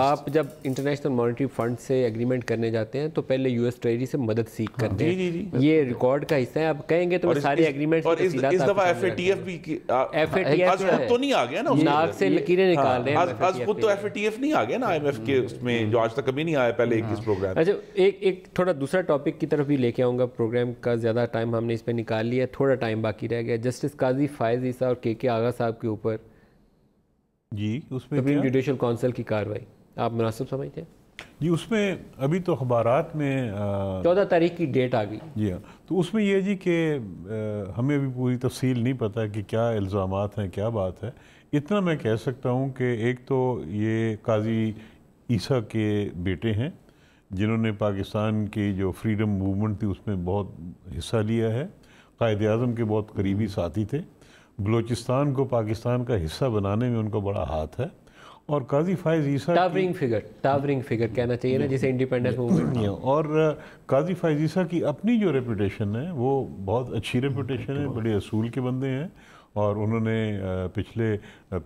آپ جب International Monetary Fund سے اگریمنٹ کرنے جاتے ہیں تو پہلے یو ایس ٹریجری سے مدد سیکھ ہاں، کرتے جی، ہیں جی، جی، یہ ریکارڈ کا حصہ ہے آپ کہیں گے تو سارے اگریمنٹ اور اس دفعہ ایف اے ٹی ایف بھی ایف اے ٹی ایف خود تو نہیں آگیا نا ناک سے لکیریں ہاں، نکال رہے ہیں آج خود تو ایف اے ٹی ایف نہیں آگیا نا ایم ایف کے ہاں۔ اس میں جو آج تک کبھی نہیں آیا پہلے ایک اس پروگرام اچھا ایک ایک تھوڑا دوسرا ٹاپک کی طرف بھی لے کے آؤں گا پروگرام کا زیادہ ٹائم ہم نے اس پہ نکال لیا تھوڑا ٹائم باقی رہ گیا جسٹس قاضی فائز عیسیٰ اور کے کے آغا صاحب کے اوپر جی اس میں جوڈیشل کونسل کی کاروائی آپ مناسب سمجھتے ہیں جی اس میں ابھی تو اخبارات میں چودہ تاریخ کی ڈیٹ آ گئی جی ہاں تو اس میں یہ جی کہ ہمیں ابھی پوری تفصیل نہیں پتہ کہ کیا الزامات ہیں کیا بات ہے اتنا میں کہہ سکتا ہوں کہ ایک تو یہ قاضی عیسیٰ کے بیٹے ہیں جنہوں نے پاکستان کی جو فریڈم موومنٹ تھی اس میں بہت حصہ لیا ہے قائد اعظم کے بہت قریبی ساتھی تھے بلوچستان کو پاکستان کا حصہ بنانے میں ان کا بڑا ہاتھ ہے اور Qazi Faez Isa towering figure towering figure کہنا چاہیے نا جسے انڈیپینڈنس موومنٹ اور قاضی فائز عیسیٰ کی اپنی جو ریپوٹیشن ہے وہ بہت اچھی ریپوٹیشن ہے بڑے اصول کے بندے ہیں اور انہوں نے پچھلے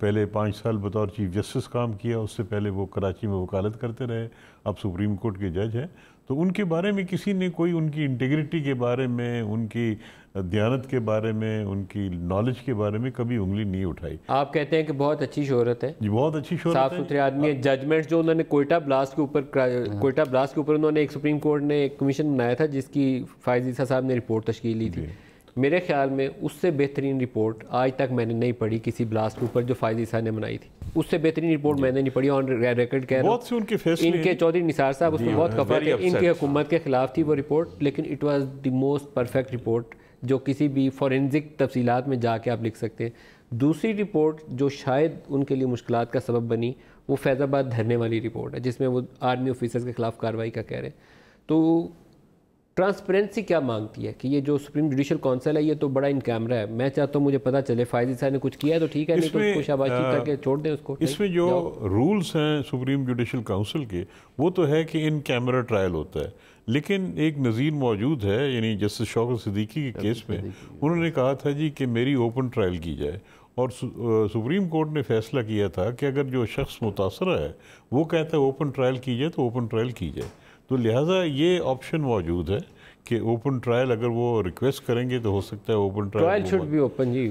پہلے پانچ سال بطور چیف جسٹس کام کیا اس سے پہلے وہ کراچی میں وکالت کرتے رہے اب سپریم کورٹ کے جج ہیں تو ان کے بارے میں کسی نے کوئی ان کی انٹیگریٹی کے بارے میں ان کی دیانت کے بارے میں ان کی نالج کے بارے میں کبھی انگلی نہیں اٹھائی آپ کہتے ہیں کہ بہت اچھی شہرت ہے جی بہت اچھی شہرت صاف ستھرے آدمی ججمنٹ جو انہوں نے کوئٹہ بلاسٹ کے اوپر کوئٹہ بلاس کے اوپر انہوں نے ایک سپریم کورٹ نے ایک کمیشن بنایا تھا جس کی عیسیٰ صاحب نے رپورٹ تشکیل لی تھی جی۔ میرے خیال میں اس سے بہترین رپورٹ آج تک میں نے نہیں پڑھی کسی بلاسٹ اوپر جو فائز عیسیٰ نے بنائی تھی اس سے بہترین رپورٹ جی۔ میں نے نہیں پڑھی آن ریکرڈ کہہ رہا ان کے چودھری نثار صاحب اس جی، میں بہت کفر ان کے حکومت کے خلاف تھی وہ رپورٹ لیکن it was the most perfect report جو کسی بھی فورینزک تفصیلات میں جا کے آپ لکھ سکتے ہیں دوسری رپورٹ جو شاید ان کے لیے مشکلات کا سبب بنی وہ فیض آباد دھرنے والی رپورٹ ہے جس میں وہ آرمی آفیسرز کے خلاف کارروائی کا کہہ رہے ہیں تو ٹرانسپیرنسی کیا مانگتی ہے کہ یہ جو سپریم جوڈیشل کونسل ہے یہ تو بڑا ان کیمرہ ہے میں چاہتا ہوں مجھے پتا چلے فائزی صاحب نے کچھ کیا ہے تو ٹھیک ہے نہیں تو کر کے چھوڑ دیں اس کو اس میں جو رولز ہیں سپریم جوڈیشل کونسل کے وہ تو ہے کہ ان کیمرہ ٹرائل ہوتا ہے لیکن ایک نظیر موجود ہے یعنی جسٹس شوکر صدیقی کے کیس میں انہوں نے کہا تھا جی کہ میری اوپن ٹرائل کی جائے اور سپریم کورٹ نے فیصلہ کیا تھا کہ اگر جو شخص متاثرہ ہے وہ کہتا ہے اوپن ٹرائل کی جائے تو اوپن ٹرائل کی جائے تو لہٰذا یہ آپشن موجود ہے کہ اوپن ٹرائل اگر وہ ریکویسٹ کریں گے تو ہو سکتا ہے open trial should open G